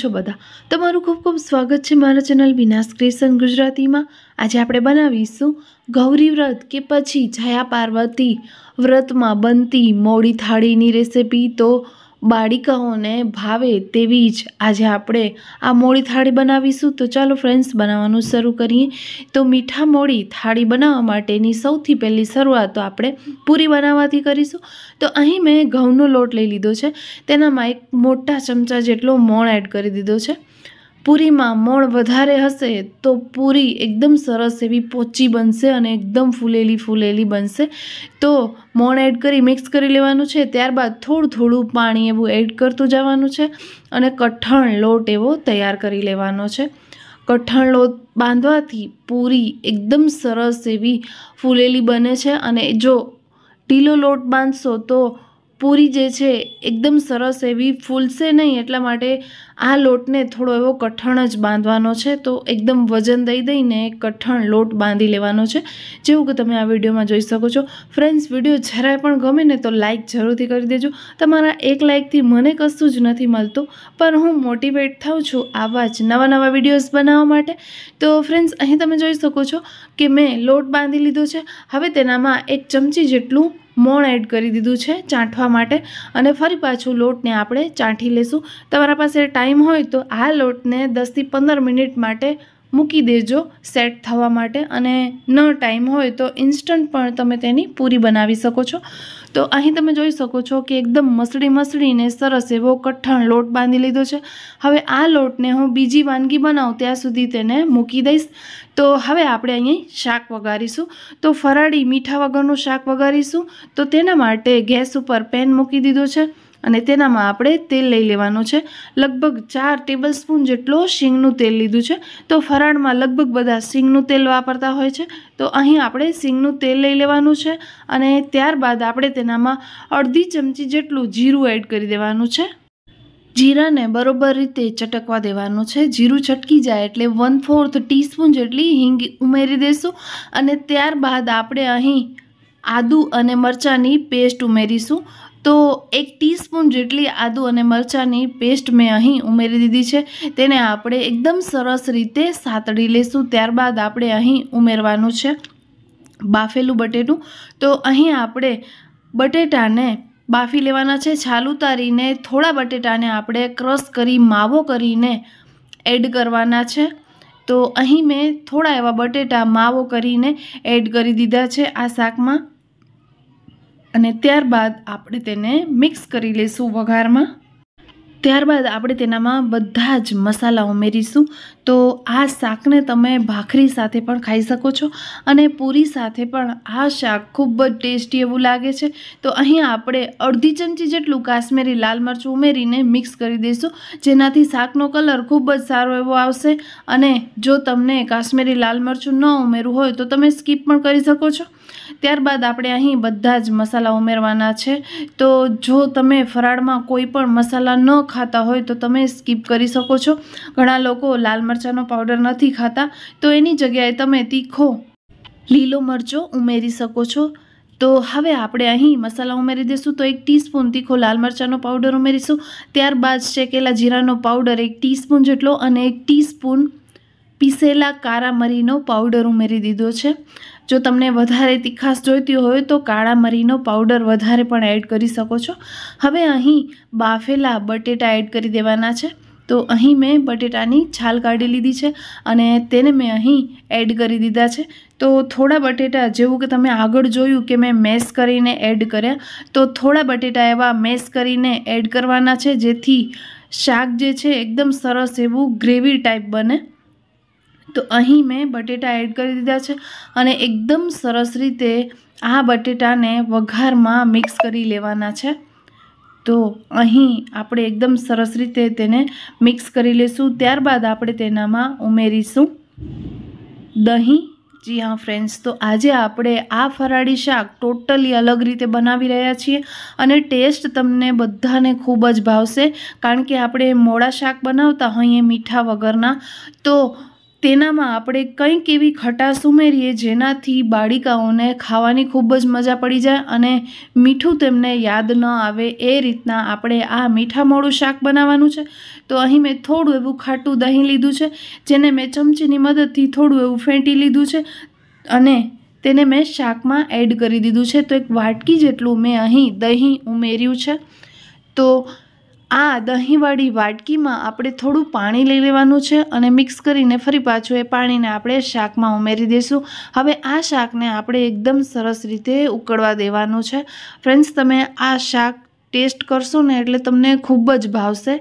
છો બધા તમારું ખૂબ ખૂબ સ્વાગત છે મારા ચેનલ બિનાસ ક્રિએશન ગુજરાતીમાં આજે આપણે બનાવીશું ગૌરી વ્રત કે પછી જયા પાર્વતી વ્રતમાં બનતી મોડી થાળીની રેસિપી તો બાળિકાઓને ભાવે તેવી જ આજે આપણે આ મોળી થાળી બનાવીશું તો ચાલો ફ્રેન્ડ્સ બનાવવાનું શરૂ કરીએ તો મીઠા મોળી થાળી બનાવવા માટેની સૌથી પહેલી શરૂઆત તો આપણે પૂરી બનાવવાથી કરીશું તો અહીં મેં ઘઉંનો લોટ લઈ લીધો છે તેનામાં એક મોટા ચમચા જેટલો મોણ એડ કરી દીધો છે પૂરીમાં મોણ વધારે હશે તો પૂરી એકદમ સરસ એવી પોચી બનશે અને એકદમ ફૂલેલી ફૂલેલી બનશે તો મોણ એડ કરી મિક્સ કરી લેવાનું છે ત્યારબાદ થોડું થોડું પાણી એવું એડ કરતું જવાનું છે અને કઠણ લોટ એવો તૈયાર કરી લેવાનો છે કઠણ લોટ બાંધવાથી પૂરી એકદમ સરસ એવી ફૂલેલી બને છે અને જો ઢીલો લોટ બાંધશો તો પૂરી જે છે એકદમ સરસ એવી ફૂલશે નહીં એટલા માટે આ લોટને થોડો એવો કઠણ જ બાંધવાનો છે તો એકદમ વજન દઈ દઈને કઠણ લોટ બાંધી લેવાનો છે જેવું કે તમે આ વિડીયોમાં જોઈ શકો છો ફ્રેન્ડ્સ વિડીયો જરાય પણ ગમે ને તો લાઇક જરૂરથી કરી દેજો તમારા એક લાઇકથી મને કશું જ નથી મળતું પણ હું મોટિવેટ થાઉં છું આવા જ નવા નવા વિડીયોઝ બનાવવા માટે તો ફ્રેન્ડ્સ અહીં તમે જોઈ શકો છો કે મેં લોટ બાંધી લીધો છે હવે તેનામાં એક ચમચી જેટલું મોણ એડ કરી દીધું છે ચાંઠવા માટે અને ફરી પાછું લોટને આપણે ચાંઠી લેશું તમારા પાસે ટાઈમ હોય તો આ લોટને દસથી પંદર મિનિટ માટે મૂકી દેજો સેટ થવા માટે અને ન ટાઈમ હોય તો ઇન્સ્ટન્ટ પણ તમે તેની પૂરી બનાવી શકો છો તો અહીં તમે જોઈ શકો છો કે એકદમ મસળી મસળીને સરસ એવો કઠણ લોટ બાંધી લીધો છે હવે આ લોટને હું બીજી વાનગી બનાવું ત્યાં સુધી તેને મૂકી દઈશ તો હવે આપણે અહીં શાક વઘારીશું તો ફરાળી મીઠા વગરનું શાક વઘારીશું તો તેના માટે ગેસ ઉપર પેન મૂકી દીધું છે અને તેનામાં આપણે તેલ લઈ લેવાનું છે લગભગ ચાર ટેબલ સ્પૂન જેટલો શીંગનું તેલ લીધું છે તો ફરાળમાં લગભગ બધા શીંગનું તેલ વાપરતા હોય છે તો અહીં આપણે શીંગનું તેલ લઈ લેવાનું છે અને ત્યારબાદ આપણે તેનામાં અડધી ચમચી જેટલું જીરું એડ કરી દેવાનું છે જીરાને બરોબર રીતે ચટકવા દેવાનું છે જીરું ચટકી જાય એટલે વન ફોર્થ ટીસ્પૂન જેટલી હિંગ ઉમેરી દઈશું અને ત્યારબાદ આપણે અહીં આદું અને મરચાંની પેસ્ટ ઉમેરીશું તો એક ટીસ્પૂન જેટલી આદુ અને મરચાંની પેસ્ટ મેં અહીં ઉમેરી દીધી છે તેને આપણે એકદમ સરસ રીતે સાતડી લેશું ત્યારબાદ આપણે અહીં ઉમેરવાનું છે બાફેલું બટેટું તો અહીં આપણે બટેટાને બાફી લેવાના છે છાલ ઉતારીને થોડા બટેટાને આપણે ક્રશ કરી માવો કરીને એડ કરવાના છે તો અહીં મેં થોડા એવા બટેટા માવો કરીને એડ કરી દીધા છે આ શાકમાં અને ત્યારબાદ આપણે તેને મિક્સ કરી લઈશું વઘારમાં ત્યારબાદ આપણે તેનામાં બધા જ મસાલા ઉમેરીશું તો આ શાકને તમે ભાખરી સાથે પણ ખાઈ શકો છો અને પૂરી સાથે પણ આ શાક ખૂબ જ ટેસ્ટી એવું લાગે છે તો અહીં આપણે અડધી ચમચી જેટલું કાશ્મીરી લાલ મરચું ઉમેરીને મિક્સ કરી દઈશું જેનાથી શાકનો કલર ખૂબ જ સારો એવો આવશે અને જો તમને કાશ્મીરી લાલ મરચું ન ઉમેરવું હોય તો તમે સ્કીપ પણ કરી શકો છો ત્યારબાદ આપણે અહીં બધા જ મસાલા ઉમેરવાના છે તો જો તમે ફરાળમાં કોઈ પણ મસાલા ન ખાતા હોય તો તમે સ્કીપ કરી શકો છો ઘણા લોકો લાલ મરચાંનો પાવડર નથી ખાતા તો એની જગ્યાએ તમે તીખો લીલો મરચો ઉમેરી શકો છો તો હવે આપણે અહીં મસાલા ઉમેરી દઈશું તો એક ટીસ્પૂન તીખો લાલ મરચાંનો પાવડર ઉમેરીશું ત્યારબાદ શેકેલા જીરાનો પાવડર એક ટીસ્પૂન જેટલો અને એક ટીસ્પૂન પીસેલા કારા મરીનો પાવડર ઉમેરી દીધો છે જો તમને વધારે તીખાશ જોઈતી હોય તો કાળા મરીનો પાવડર વધારે પણ એડ કરી શકો છો હવે અહીં બાફેલા બટેટા એડ કરી દેવાના છે તો અહીં મેં બટેટાની છાલ કાઢી લીધી છે અને તેને મેં અહીં એડ કરી દીધા છે તો થોડા બટેટા જેવું કે તમે આગળ જોયું કે મેં મેશ કરીને એડ કર્યા તો થોડા બટેટા એવા મેશ કરીને એડ કરવાના છે જેથી શાક જે છે એકદમ સરસ એવું ગ્રેવી ટાઈપ બને તો અહીં મેં બટેટા એડ કરી દીધા છે અને એકદમ સરસ રીતે આ બટેટાને વઘારમાં મિક્સ કરી લેવાના છે તો અહીં આપણે એકદમ સરસ રીતે તેને મિક્સ કરી લઈશું ત્યારબાદ આપણે તેનામાં ઉમેરીશું દહીં જી હા ફ્રેન્ડ્સ તો આજે આપણે આ ફરાળી શાક ટોટલી અલગ રીતે બનાવી રહ્યા છીએ અને ટેસ્ટ તમને બધાને ખૂબ જ ભાવશે કારણ કે આપણે મોડા શાક બનાવતા હોઈએ મીઠા વગરના તો તેનામાં આપણે કંઈક એવી ખટાશ ઉમેરીએ જેનાથી બાળિકાઓને ખાવાની ખૂબ જ મજા પડી જાય અને મીઠું તેમને યાદ ન આવે એ રીતના આપણે આ મીઠામોળું શાક બનાવવાનું છે તો અહીં મેં થોડું એવું ખાટું દહીં લીધું છે જેને મેં ચમચીની મદદથી થોડું એવું ફેંટી લીધું છે અને તેને મેં શાકમાં એડ કરી દીધું છે તો એક વાટકી જેટલું મેં અહીં દહીં ઉમેર્યું છે તો આ દહીંવાળી વાટકીમાં આપણે થોડું પાણી લઈ લેવાનું છે અને મિક્સ કરીને ફરી પાછું એ પાણીને આપણે શાકમાં ઉમેરી દઈશું હવે આ શાકને આપણે એકદમ સરસ રીતે ઉકળવા દેવાનું છે ફ્રેન્ડ્સ તમે આ શાક ટેસ્ટ કરશો ને એટલે તમને ખૂબ જ ભાવશે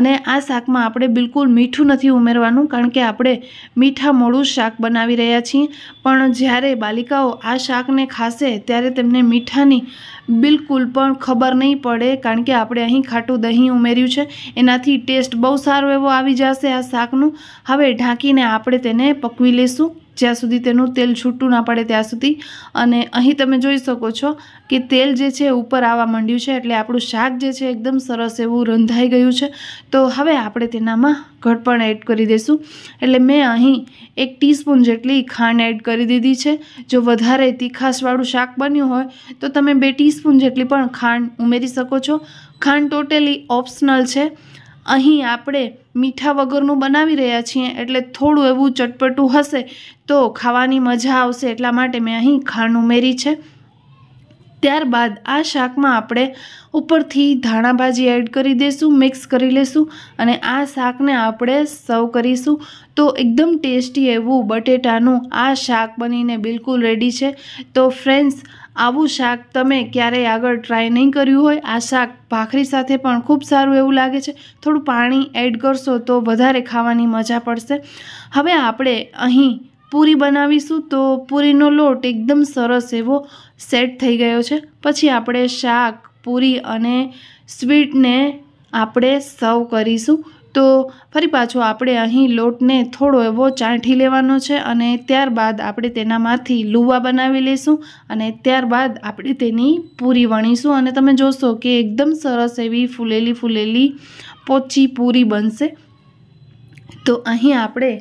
અને આ શાકમાં આપણે બિલકુલ મીઠું નથી ઉમેરવાનું કારણ કે આપણે મીઠા મોડું શાક બનાવી રહ્યા છીએ પણ જ્યારે બાલિકાઓ આ શાકને ખાશે ત્યારે તેમને મીઠાની બિલકુલ પણ ખબર નહીં પડે કારણ કે આપણે અહીં ખાટું દહીં ઉમેર્યું છે એનાથી ટેસ્ટ બહુ સારો એવો આવી જશે આ શાકનું હવે ઢાંકીને આપણે તેને પકવી લઈશું જ્યાં સુધી તેનું તેલ છૂટું ના પડે ત્યાં સુધી અને અહીં તમે જોઈ શકો છો કે તેલ જે છે ઉપર આવવા માંડ્યું છે એટલે આપણું શાક જે છે એકદમ સરસ એવું રંધાઈ ગયું છે તો હવે આપણે તેનામાં ઘટપણ એડ કરી દઈશું એટલે મેં અહીં એક ટીસ્પૂન જેટલી ખાંડ એડ કરી દીધી છે જો વધારે તીખાશવાળું શાક બન્યું હોય તો તમે બે ટીસ્પૂન જેટલી પણ ખાંડ ઉમેરી શકો છો ખાંડ ટોટલી ઓપ્શનલ છે અહીં આપણે મીઠા વગરનું બનાવી રહ્યા છીએ એટલે થોડું એવું ચટપટું હશે તો ખાવાની મજા આવશે એટલા માટે મેં અહીં ખાંડ ઉમેરી છે ત્યારબાદ આ શાકમાં આપણે ઉપરથી ધાણાભાજી એડ કરી દઈશું મિક્સ કરી લેશું અને આ શાકને આપણે સર્વ કરીશું તો એકદમ ટેસ્ટી એવું બટેટાનું આ શાક બનીને બિલકુલ રેડી છે તો ફ્રેન્ડ્સ આવું શાક તમે ક્યારેય આગળ ટ્રાય નહીં કર્યું હોય આ શાક ભાખરી સાથે પણ ખૂબ સારું એવું લાગે છે થોડું પાણી એડ કરશો તો વધારે ખાવાની મજા પડશે હવે આપણે અહીં પૂરી બનાવીશું તો પૂરીનો લોટ એકદમ સરસ એવો સેટ થઈ ગયો છે પછી આપણે શાક પૂરી અને સ્વીટને આપણે સર્વ કરીશું તો ફરી પાછો આપણે અહીં લોટને થોડો એવો ચાંઠી લેવાનો છે અને ત્યારબાદ આપણે તેનામાંથી લુવા બનાવી લઈશું અને ત્યારબાદ આપણે તેની પૂરી વણીશું અને તમે જોશો કે એકદમ સરસ એવી ફૂલેલી ફૂલેલી પોચી પૂરી બનશે તો અહીં આપણે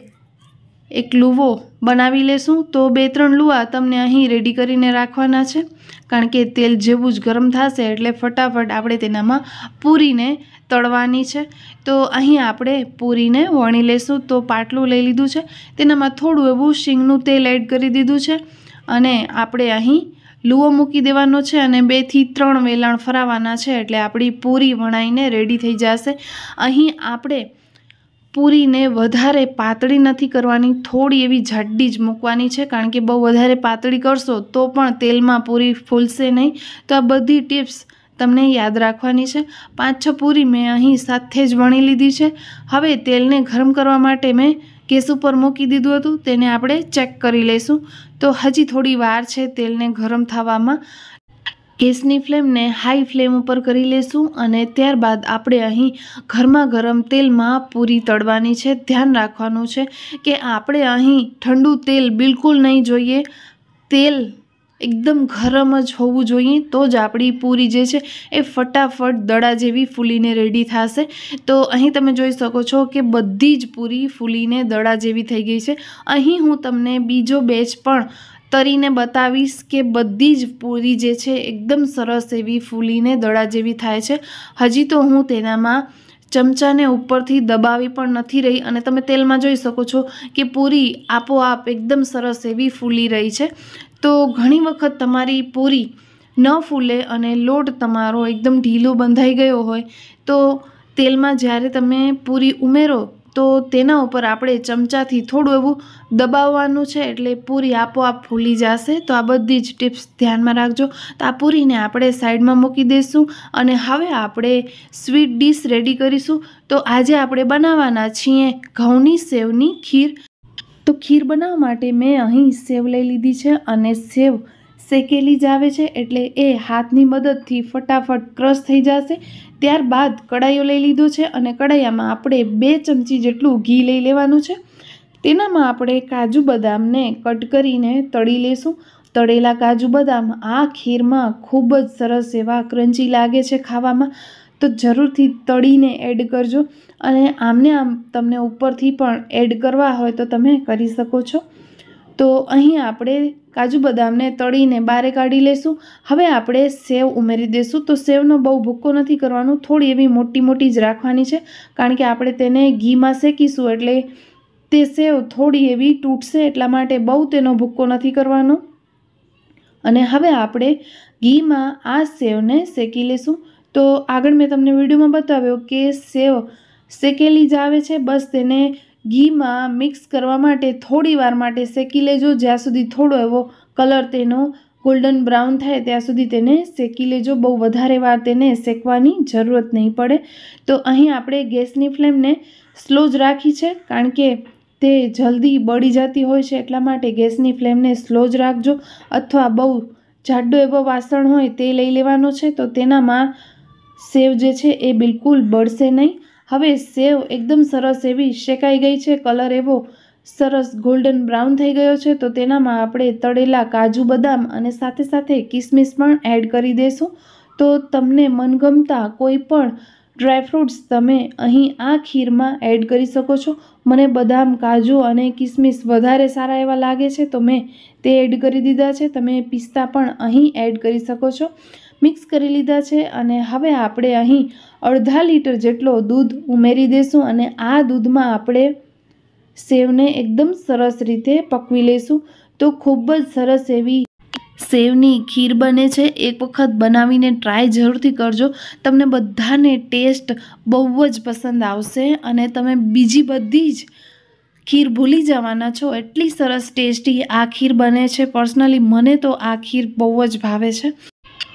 એક લુવો બનાવી લેશું તો બે ત્રણ લુવા તમને અહીં રેડી કરીને રાખવાના છે કારણ કે તેલ જેવું જ ગરમ થશે એટલે ફટાફટ આપણે તેનામાં પૂરીને તળવાની છે તો અહીં આપણે પૂરીને વણી લેશું તો પાટલું લઈ લીધું છે તેનામાં થોડું એવું શીંગનું તેલ એડ કરી દીધું છે અને આપણે અહીં લૂવો મૂકી દેવાનો છે અને બેથી ત્રણ વેલણ ફરાવાના છે એટલે આપણી પૂરી વણાઈને રેડી થઈ જશે અહીં આપણે પૂરીને વધારે પાતળી નથી કરવાની થોડી એવી જાડી જ મૂકવાની છે કારણ કે બહુ વધારે પાતળી કરશો તો પણ તેલમાં પૂરી ફૂલશે નહીં તો આ બધી ટિપ્સ તમને યાદ રાખવાની છે પાંચ છ પૂરી મેં અહીં સાથે જ વણી લીધી છે હવે તેલને ગરમ કરવા માટે મેં ગેસ ઉપર મૂકી દીધું હતું તેને આપણે ચેક કરી લઈશું તો હજી થોડી વાર છે તેલને ગરમ થવામાં ગેસની ફ્લેમને હાઈ ફ્લેમ ઉપર કરી લેશું અને ત્યારબાદ આપણે અહીં ઘરમાં ગરમ તેલમાં પૂરી તળવાની છે ધ્યાન રાખવાનું છે કે આપણે અહીં ઠંડુ તેલ બિલકુલ નહીં જોઈએ તેલ એકદમ ગરમ જ હોવું જોઈએ તો જ આપણી પૂરી જે છે એ ફટાફટ દડા જેવી ફૂલીને રેડી થશે તો અહીં તમે જોઈ શકો છો કે બધી જ પૂરી ફૂલીને દડા જેવી થઈ ગઈ છે અહીં હું તમને બીજો બેચ પણ તરીને બતાવીશ કે બધી જ પૂરી જે છે એકદમ સરસ એવી ફૂલીને દડા જેવી થાય છે હજી તો હું તેનામાં ચમચાને ઉપરથી દબાવી પણ નથી રહી અને તમે તેલમાં જોઈ શકો છો કે પૂરી આપોઆપ એકદમ સરસ એવી ફૂલી રહી છે તો ઘણી વખત તમારી પૂરી ન ફૂલે અને લોટ તમારો એકદમ ઢીલો બંધાઈ ગયો હોય તો તેલમાં જ્યારે તમે પૂરી ઉમેરો તો તેના ઉપર આપણે ચમચાથી થોડું એવું દબાવવાનું છે એટલે પૂરી આપોઆપ ફૂલી જશે તો આ બધી જ ટિપ્સ ધ્યાનમાં રાખજો તો આ પૂરીને આપણે સાઈડમાં મૂકી દઈશું અને હવે આપણે સ્વીટ ડીશ રેડી કરીશું તો આજે આપણે બનાવવાના છીએ ઘઉંની સેવની ખીર તો ખીર બનાવવા માટે મેં અહીં સેવ લઈ લીધી છે અને સેવ શેકેલી જ આવે છે એટલે એ હાથની મદદથી ફટાફટ ક્રશ થઈ જશે ત્યારબાદ કડાઈઓ લઈ લીધો છે અને કડાઈયામાં આપણે બે ચમચી જેટલું ઘી લઈ લેવાનું છે તેનામાં આપણે કાજુ બદામને કટ કરીને તળી લેશું તળેલા કાજુ બદામ આ ખીરમાં ખૂબ જ સરસ એવા ક્રંચી લાગે છે ખાવામાં તો જરૂરથી તળીને એડ કરજો અને આમને આમ તમને ઉપરથી પણ એડ કરવા હોય તો તમે કરી શકો છો તો અહીં આપણે કાજુ બદામને તળીને બારે કાઢી લેશું હવે આપણે સેવ ઉમેરી દઈશું તો સેવનો બહુ ભૂક્કો નથી કરવાનું થોડી એવી મોટી મોટી જ રાખવાની છે કારણ કે આપણે તેને ઘીમાં શેકીશું એટલે તે સેવ થોડી એવી તૂટશે એટલા માટે બહુ તેનો ભૂક્કો નથી કરવાનો અને હવે આપણે ઘીમાં આ સેવને શેકી લેશું તો આગળ મેં તમને વિડીયોમાં બતાવ્યો કે સેવ શેકેલી જ આવે છે બસ તેને ઘીમાં મિક્સ કરવા માટે થોડી વાર માટે શેકી લેજો જ્યાં સુધી થોડો એવો કલર તેનો ગોલ્ડન બ્રાઉન થાય ત્યાં સુધી તેને શેકી લેજો બહુ વધારે વાર તેને શેકવાની જરૂરત નહીં પડે તો અહીં આપણે ગેસની ફ્લેમને સ્લો જ રાખી છે કારણ કે તે જલ્દી બળી જતી હોય છે એટલા માટે ગેસની ફ્લેમને સ્લો જ રાખજો અથવા બહુ જાડો એવો વાસણ હોય તે લઈ લેવાનો છે તો તેનામાં સેવ જે છે એ બિલકુલ બળશે નહીં હવે સેવ એકદમ સરસ એવી શેકાઈ ગઈ છે કલર એવો સરસ ગોલ્ડન બ્રાઉન થઈ ગયો છે તો તેનામાં આપણે તળેલા કાજુ બદામ અને સાથે સાથે કિસમિસ પણ એડ કરી દેશું તો તમને મનગમતા કોઈ પણ ડ્રાયફ્રૂટ્સ તમે અહીં આ ખીરમાં એડ કરી શકો છો મને બદામ કાજુ અને કિસમિસ વધારે સારા એવા લાગે છે તો મેં તે એડ કરી દીધા છે તમે પિસ્તા પણ અહીં એડ કરી શકો છો મિક્સ કરી લીધા છે અને હવે આપણે અહીં અડધા લીટર જેટલો દૂધ ઉમેરી દઈશું અને આ દૂધમાં આપણે સેવને એકદમ સરસ રીતે પકવી લઈશું તો ખૂબ જ સરસ એવી સેવની ખીર બને છે એક વખત બનાવીને ટ્રાય જરૂરથી કરજો તમને બધાને ટેસ્ટ બહુ જ પસંદ આવશે અને તમે બીજી બધી જ ખીર ભૂલી જવાના છો એટલી સરસ ટેસ્ટી આ ખીર બને છે પર્સનલી મને તો આ ખીર બહુ જ ભાવે છે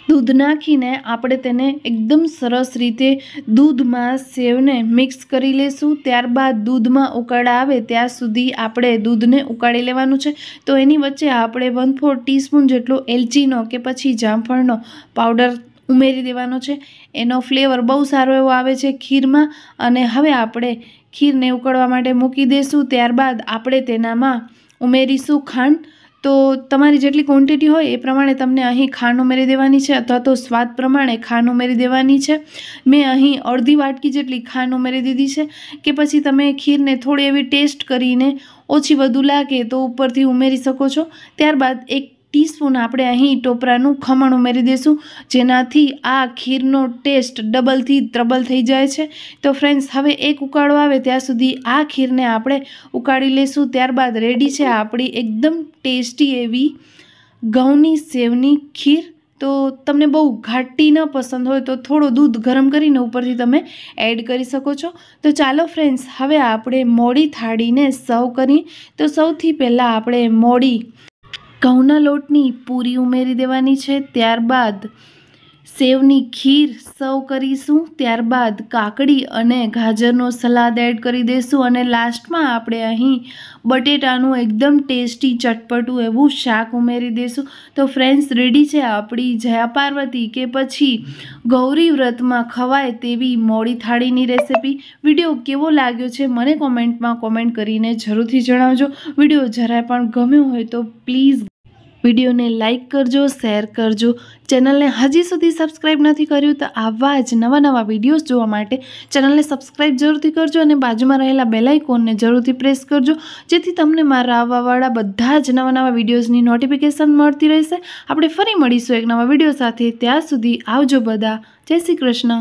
દૂધ નાખીને આપણે તેને એકદમ સરસ રીતે દૂધમાં સેવને મિક્સ કરી લેશું ત્યારબાદ દૂધમાં ઉકાળા આવે ત્યાં સુધી આપણે દૂધને ઉકાળી લેવાનું છે તો એની વચ્ચે આપણે વન ફોર ટીસ્પૂન જેટલો એલચીનો કે પછી જામફળનો પાવડર ઉમેરી દેવાનો છે એનો ફ્લેવર બહુ સારો એવો આવે છે ખીરમાં અને હવે આપણે ખીરને ઉકળવા માટે મૂકી દઈશું ત્યારબાદ આપણે તેનામાં ઉમેરીશું ખાંડ તો તમારી જેટલી ક્વોન્ટિટી હોય એ પ્રમાણે તમને અહીં ખાંડ ઉમેરી દેવાની છે અથવા તો સ્વાદ પ્રમાણે ખાંડ ઉમેરી દેવાની છે મેં અહીં અડધી વાટકી જેટલી ખાંડ ઉમેરી દીધી છે કે પછી તમે ખીરને થોડી એવી ટેસ્ટ કરીને ઓછી વધુ લાગે તો ઉપરથી ઉમેરી શકો છો ત્યારબાદ એક ટીસ્પૂન આપણે અહીં ટોપરાનું ખમણ ઉમેરી દઈશું જેનાથી આ ખીરનો ટેસ્ટ ડબલથી ત્રબલ થઈ જાય છે તો ફ્રેન્ડ્સ હવે એક ઉકાળો આવે ત્યાં સુધી આ ખીરને આપણે ઉકાળી લઈશું ત્યારબાદ રેડી છે આપણી એકદમ ટેસ્ટી એવી ઘઉંની સેવની ખીર તો તમને બહુ ઘાટી ન પસંદ હોય તો થોડો દૂધ ગરમ કરીને ઉપરથી તમે એડ કરી શકો છો તો ચાલો ફ્રેન્ડ્સ હવે આપણે મોડી થાળીને સર્વ કરીએ તો સૌથી પહેલાં આપણે મોડી ઘઉંના લોટની પૂરી ઉમેરી દેવાની છે ત્યારબાદ સેવની ખીર સર્વ કરીશું ત્યારબાદ કાકડી અને ગાજરનો સલાદ એડ કરી દઈશું અને લાસ્ટમાં આપણે અહીં બટેટાનું એકદમ ટેસ્ટી ચટપટું એવું શાક ઉમેરી દઈશું તો ફ્રેન્ડ્સ રેડી છે આપણી જયા પાર્વતી કે પછી ગૌરી વ્રતમાં ખવાય તેવી મોડી થાળીની રેસિપી વિડીયો કેવો લાગ્યો છે મને કોમેન્ટમાં કોમેન્ટ કરીને જરૂરથી જણાવજો વિડીયો જરાય પણ ગમ્યો હોય તો પ્લીઝ વિડીયોને લાઇક કરજો શેર કરજો ચેનલને હજી સુધી સબસ્ક્રાઈબ નથી કર્યું તો આવા જ નવા નવા વિડીયોઝ જોવા માટે ચેનલને સબસ્ક્રાઈબ જરૂરથી કરજો અને બાજુમાં રહેલા બેલાઇકોનને જરૂરથી પ્રેસ કરજો જેથી તમને મારા આવવાવાળા બધા જ નવા નવા વિડીયોઝની નોટિફિકેશન મળતી રહેશે આપણે ફરી મળીશું એક નવા વિડીયો સાથે ત્યાં સુધી આવજો બધા જય શ્રી કૃષ્ણ